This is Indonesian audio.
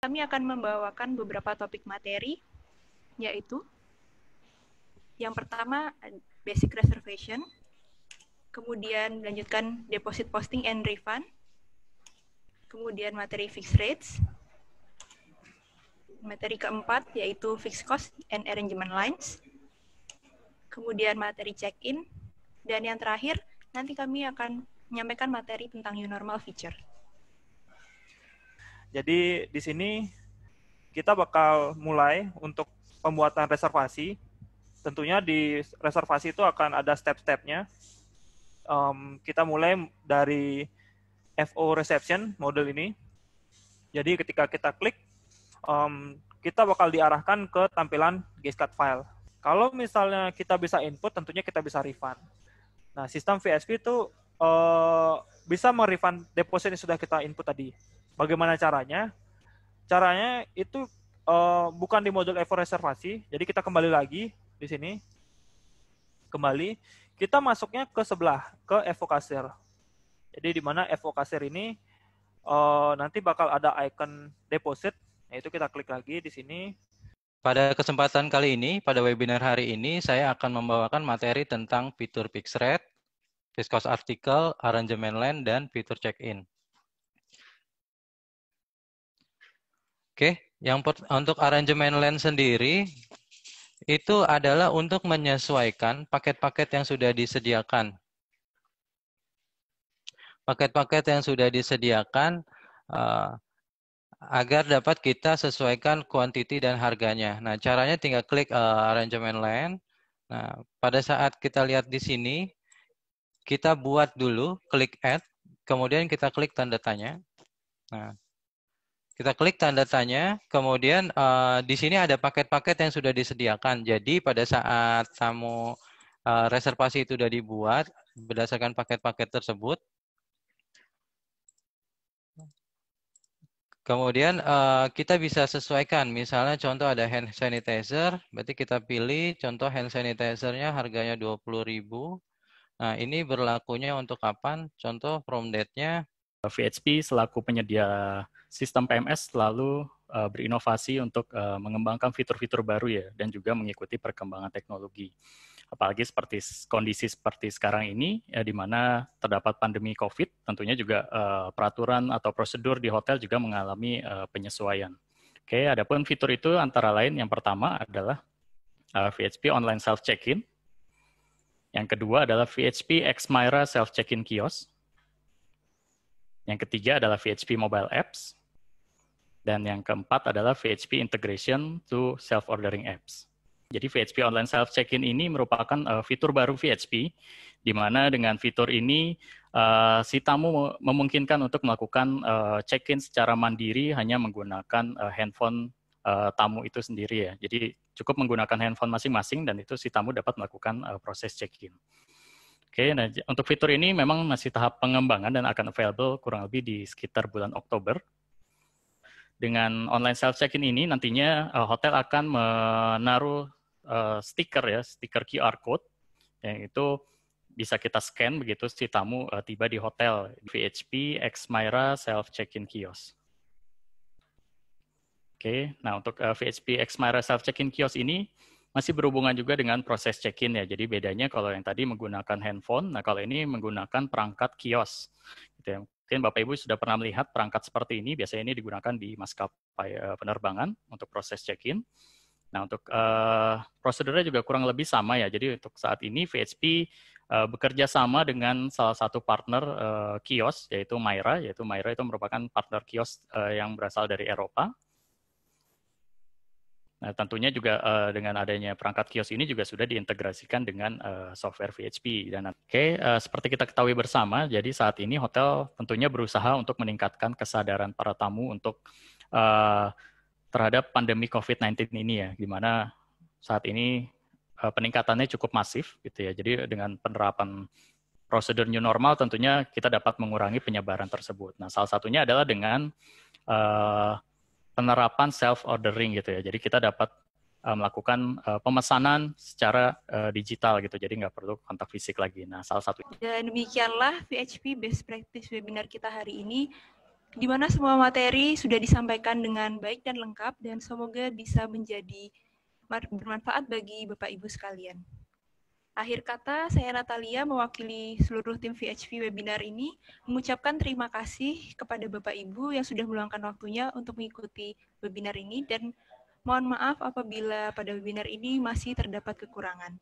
kami akan membawakan beberapa topik materi, yaitu yang pertama basic reservation, kemudian melanjutkan deposit posting and refund, kemudian materi fixed rates, materi keempat yaitu fixed cost and arrangement lines, kemudian materi check-in, dan yang terakhir nanti kami akan menyampaikan materi tentang new normal feature. Jadi di sini kita bakal mulai untuk pembuatan reservasi. Tentunya di reservasi itu akan ada step-stepnya. Um, kita mulai dari FO reception model ini. Jadi ketika kita klik, um, kita bakal diarahkan ke tampilan card file. Kalau misalnya kita bisa input, tentunya kita bisa refund. Nah, sistem VSP itu uh, bisa merefund deposit yang sudah kita input tadi. Bagaimana caranya? Caranya itu uh, bukan di modul Evo reservasi. Jadi kita kembali lagi di sini. Kembali, kita masuknya ke sebelah, ke Evo Jadi di mana Evo ini uh, nanti bakal ada icon deposit. Nah, itu kita klik lagi di sini. Pada kesempatan kali ini, pada webinar hari ini, saya akan membawakan materi tentang fitur fixed rate, viscous article, arrangement land, dan fitur check-in. Oke, yang per, untuk arrangement land sendiri itu adalah untuk menyesuaikan paket-paket yang sudah disediakan. Paket-paket yang sudah disediakan uh, agar dapat kita sesuaikan kuantiti dan harganya. Nah, caranya tinggal klik uh, eh, aransemen land. Nah, pada saat kita lihat di sini, kita buat dulu klik add, kemudian kita klik tanda tanya. Nah, kita klik tanda tanya, kemudian uh, di sini ada paket-paket yang sudah disediakan. Jadi pada saat tamu uh, eh, reservasi itu sudah dibuat berdasarkan paket-paket tersebut, Kemudian uh, kita bisa sesuaikan, misalnya contoh ada hand sanitizer, berarti kita pilih contoh hand sanitizer-nya harganya 20.000. Nah, ini berlakunya untuk kapan? Contoh from date-nya VHP selaku penyedia sistem PMS selalu uh, berinovasi untuk uh, mengembangkan fitur-fitur baru ya dan juga mengikuti perkembangan teknologi. Apalagi seperti kondisi seperti sekarang ini ya di mana terdapat pandemi Covid, tentunya juga uh, peraturan atau prosedur di hotel juga mengalami uh, penyesuaian. Oke, adapun fitur itu antara lain yang pertama adalah uh, VHP online self check-in. Yang kedua adalah VHP Xmyra self check-in kiosk. Yang ketiga adalah VHP mobile apps. Dan yang keempat adalah VHP integration to self-ordering apps. Jadi VHP online self check-in ini merupakan eh, fitur baru VHP, di mana dengan fitur ini eh, si tamu memungkinkan untuk melakukan uh, check-in secara mandiri hanya menggunakan handphone tamu itu sendiri ya. Jadi cukup menggunakan handphone masing-masing dan itu si tamu dapat melakukan proses check-in. Oke, nah untuk fitur ini memang masih tahap pengembangan dan akan available kurang lebih di sekitar bulan Oktober dengan online self check-in ini nantinya uh, hotel akan menaruh uh, stiker ya, stiker QR code yang itu bisa kita scan begitu si tamu uh, tiba di hotel VHP Xmyra self check-in kios. Oke, okay. nah untuk uh, VHP Xmyra self check-in kios ini masih berhubungan juga dengan proses check-in ya. Jadi bedanya kalau yang tadi menggunakan handphone, nah kalau ini menggunakan perangkat kios. Gitu ya. Mungkin Bapak Ibu sudah pernah melihat perangkat seperti ini, biasanya ini digunakan di maskapai eh, penerbangan untuk proses check-in. Nah, untuk uh, prosedurnya juga kurang lebih sama ya. Jadi untuk saat ini VHP uh, eh, bekerja sama dengan salah satu partner uh, kios yaitu Myra, yaitu Myra itu merupakan partner kios uh, yang berasal dari Eropa. Nah, tentunya juga uh, dengan adanya perangkat kios ini juga sudah diintegrasikan dengan uh, software VHP. Dan oke, okay, uh, eh, seperti kita ketahui bersama, jadi saat ini hotel tentunya berusaha untuk meningkatkan kesadaran para tamu untuk uh, terhadap pandemi COVID-19 ini ya, di mana saat ini uh, peningkatannya cukup masif gitu ya. Jadi dengan penerapan prosedur new normal tentunya kita dapat mengurangi penyebaran tersebut. Nah, salah satunya adalah dengan uh, penerapan self ordering gitu ya. Jadi kita dapat uh, melakukan uh, pemesanan secara uh, digital gitu. Jadi nggak perlu kontak fisik lagi. Nah, salah satu. Dan demikianlah VHP Best Practice webinar kita hari ini di mana semua materi sudah disampaikan dengan baik dan lengkap dan semoga bisa menjadi bermanfaat bagi Bapak Ibu sekalian. Akhir kata, saya Natalia mewakili seluruh tim VHV webinar ini mengucapkan terima kasih kepada Bapak Ibu yang sudah meluangkan waktunya untuk mengikuti webinar ini dan mohon maaf apabila pada webinar ini masih terdapat kekurangan.